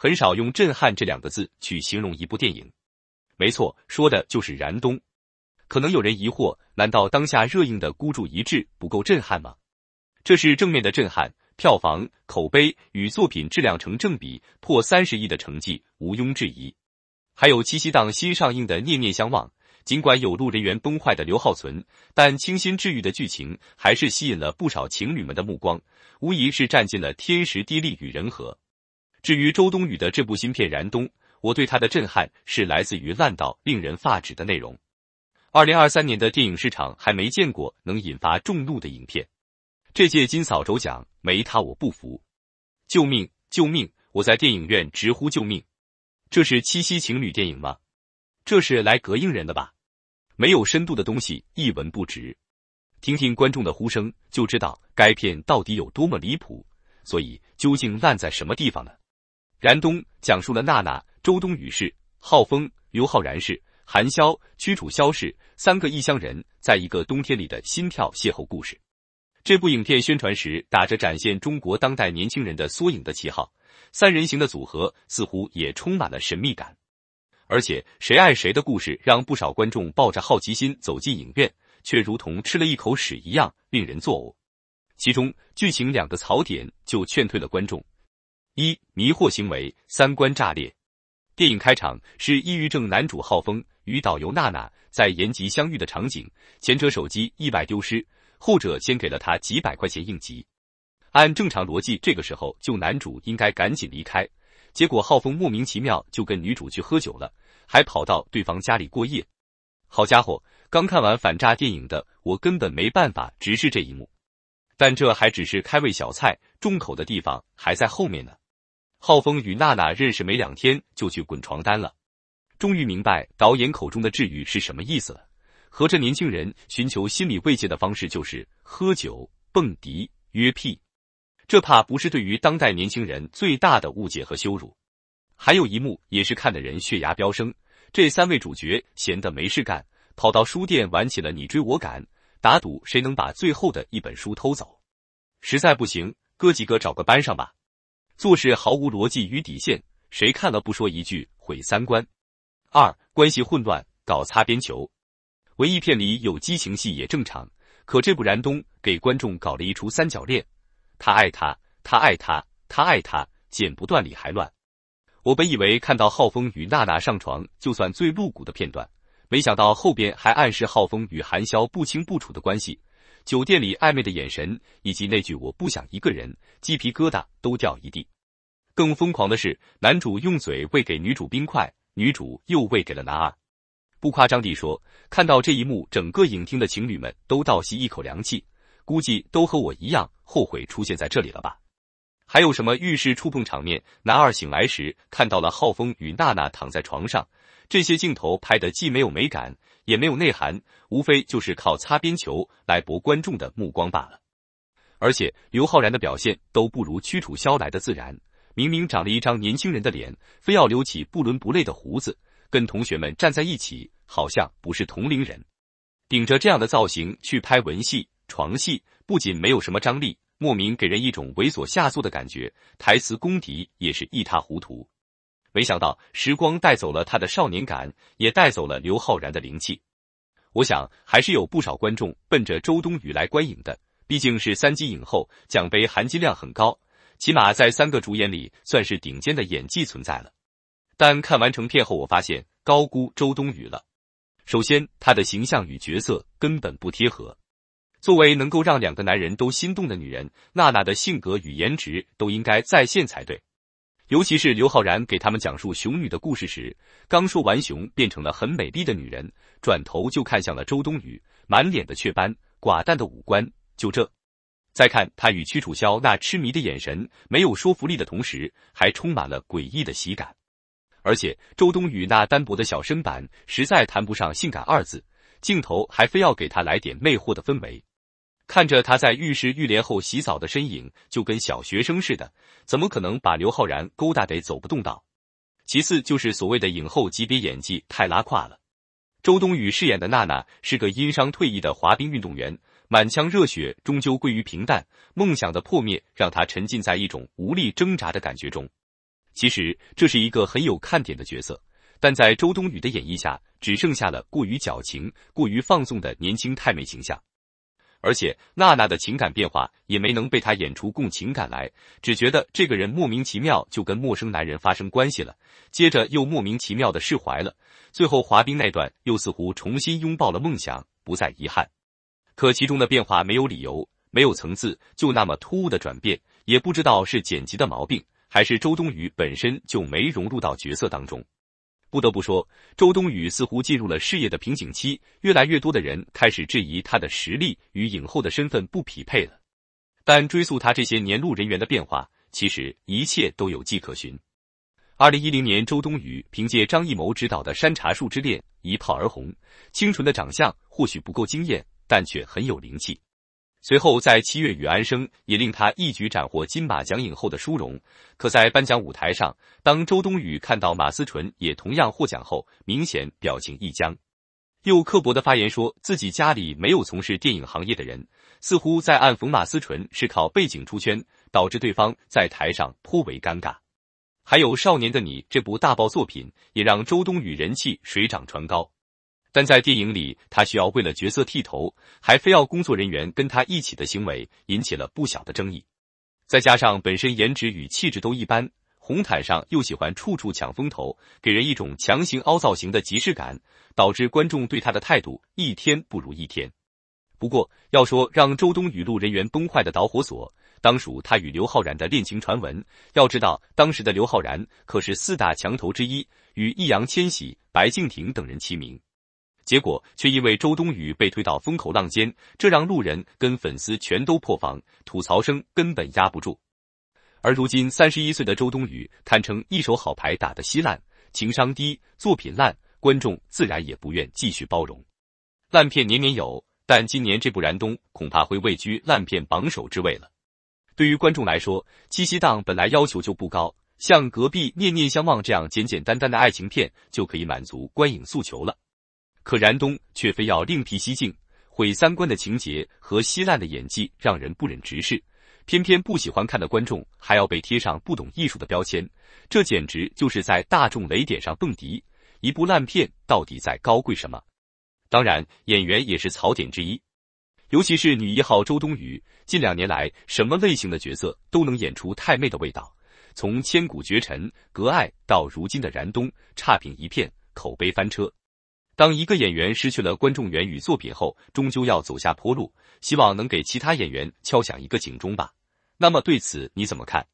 很少用“震撼”这两个字去形容一部电影，没错，说的就是燃冬。可能有人疑惑，难道当下热映的《孤注一掷》不够震撼吗？这是正面的震撼，票房、口碑与作品质量成正比，破三十亿的成绩毋庸置疑。还有七夕档新上映的《念念相忘》，尽管有路人缘崩坏的刘浩存，但清新治愈的剧情还是吸引了不少情侣们的目光，无疑是占尽了天时地利与人和。至于周冬雨的这部新片《燃冬》，我对她的震撼是来自于烂到令人发指的内容。二零二三年的电影市场还没见过能引发众怒的影片，这届金扫帚奖没他我不服！救命救命！我在电影院直呼救命！这是七夕情侣电影吗？这是来膈应人的吧？没有深度的东西一文不值。听听观众的呼声，就知道该片到底有多么离谱。所以究竟烂在什么地方呢？《燃冬》讲述了娜娜、周冬雨饰、浩峰、刘昊然饰、韩潇、屈楚萧氏三个异乡人在一个冬天里的心跳邂逅故事。这部影片宣传时打着展现中国当代年轻人的缩影的旗号，三人行的组合似乎也充满了神秘感。而且，谁爱谁的故事让不少观众抱着好奇心走进影院，却如同吃了一口屎一样令人作呕。其中剧情两个槽点就劝退了观众。一迷惑行为，三观炸裂。电影开场是抑郁症男主浩峰与导游娜娜在延吉相遇的场景，前者手机意外丢失，后者先给了他几百块钱应急。按正常逻辑，这个时候就男主应该赶紧离开，结果浩峰莫名其妙就跟女主去喝酒了，还跑到对方家里过夜。好家伙，刚看完反诈电影的我根本没办法直视这一幕。但这还只是开胃小菜，重口的地方还在后面呢。浩峰与娜娜认识没两天就去滚床单了，终于明白导演口中的治愈是什么意思了。合着年轻人寻求心理慰藉的方式就是喝酒、蹦迪、约屁，这怕不是对于当代年轻人最大的误解和羞辱？还有一幕也是看的人血压飙升。这三位主角闲得没事干，跑到书店玩起了你追我赶，打赌谁能把最后的一本书偷走。实在不行，哥几个找个班上吧。做事毫无逻辑与底线，谁看了不说一句毁三观？二关系混乱，搞擦边球。文艺片里有激情戏也正常，可这部燃冬给观众搞了一出三角恋，他爱他，他爱他，他爱他，剪不断理还乱。我本以为看到浩峰与娜娜上床就算最露骨的片段，没想到后边还暗示浩峰与韩潇不清不楚的关系。酒店里暧昧的眼神，以及那句“我不想一个人”，鸡皮疙瘩都掉一地。更疯狂的是，男主用嘴喂给女主冰块，女主又喂给了男二。不夸张地说，看到这一幕，整个影厅的情侣们都倒吸一口凉气，估计都和我一样后悔出现在这里了吧。还有什么浴室触碰场面？男二醒来时看到了浩峰与娜娜躺在床上。这些镜头拍的既没有美感。也没有内涵，无非就是靠擦边球来博观众的目光罢了。而且刘昊然的表现都不如屈楚萧来的自然，明明长了一张年轻人的脸，非要留起不伦不类的胡子，跟同学们站在一起好像不是同龄人。顶着这样的造型去拍文戏、床戏，不仅没有什么张力，莫名给人一种猥琐下作的感觉，台词功底也是一塌糊涂。没想到时光带走了他的少年感，也带走了刘昊然的灵气。我想还是有不少观众奔着周冬雨来观影的，毕竟是三金影后，奖杯含金量很高，起码在三个主演里算是顶尖的演技存在了。但看完成片后，我发现高估周冬雨了。首先，她的形象与角色根本不贴合。作为能够让两个男人都心动的女人，娜娜的性格与颜值都应该在线才对。尤其是刘昊然给他们讲述熊女的故事时，刚说完熊变成了很美丽的女人，转头就看向了周冬雨，满脸的雀斑，寡淡的五官，就这。再看他与屈楚萧那痴迷的眼神，没有说服力的同时，还充满了诡异的喜感。而且周冬雨那单薄的小身板，实在谈不上性感二字，镜头还非要给他来点魅惑的氛围。看着他在浴室浴帘后洗澡的身影，就跟小学生似的，怎么可能把刘昊然勾搭得走不动道？其次就是所谓的影后级别演技太拉胯了。周冬雨饰演的娜娜是个因伤退役的滑冰运动员，满腔热血终究归于平淡，梦想的破灭让她沉浸在一种无力挣扎的感觉中。其实这是一个很有看点的角色，但在周冬雨的演绎下，只剩下了过于矫情、过于放纵的年轻太妹形象。而且娜娜的情感变化也没能被他演出共情感来，只觉得这个人莫名其妙就跟陌生男人发生关系了，接着又莫名其妙的释怀了，最后滑冰那段又似乎重新拥抱了梦想，不再遗憾。可其中的变化没有理由，没有层次，就那么突兀的转变，也不知道是剪辑的毛病，还是周冬雨本身就没融入到角色当中。不得不说，周冬雨似乎进入了事业的瓶颈期，越来越多的人开始质疑她的实力与影后的身份不匹配了。但追溯她这些年路人员的变化，其实一切都有迹可循。二零一零年，周冬雨凭借张艺谋执导的《山茶树之恋》一炮而红，清纯的长相或许不够惊艳，但却很有灵气。随后在七月与安生也令他一举斩获金马奖影后的殊荣，可在颁奖舞台上，当周冬雨看到马思纯也同样获奖后，明显表情一僵，又刻薄的发言说自己家里没有从事电影行业的人，似乎在暗讽马思纯是靠背景出圈，导致对方在台上颇为尴尬。还有少年的你这部大爆作品，也让周冬雨人气水涨船高。但在电影里，他需要为了角色剃头，还非要工作人员跟他一起的行为，引起了不小的争议。再加上本身颜值与气质都一般，红毯上又喜欢处处抢风头，给人一种强行凹造型的即视感，导致观众对他的态度一天不如一天。不过，要说让周冬雨路人缘崩坏的导火索，当属她与刘昊然的恋情传闻。要知道，当时的刘昊然可是四大强头之一，与易烊千玺、白敬亭等人齐名。结果却因为周冬雨被推到风口浪尖，这让路人跟粉丝全都破防，吐槽声根本压不住。而如今三十一岁的周冬雨，堪称一手好牌打得稀烂，情商低，作品烂，观众自然也不愿继续包容。烂片年年有，但今年这部《燃冬》恐怕会位居烂片榜首之位了。对于观众来说，七夕档本来要求就不高，像隔壁《念念相忘》这样简简单单的爱情片就可以满足观影诉求了。可然东却非要另辟蹊径，毁三观的情节和稀烂的演技让人不忍直视。偏偏不喜欢看的观众还要被贴上不懂艺术的标签，这简直就是在大众雷点上蹦迪。一部烂片到底在高贵什么？当然，演员也是槽点之一，尤其是女一号周冬雨，近两年来什么类型的角色都能演出太妹的味道，从《千古绝尘》《隔爱》到如今的《然东》，差评一片，口碑翻车。当一个演员失去了观众缘与作品后，终究要走下坡路，希望能给其他演员敲响一个警钟吧。那么对此你怎么看？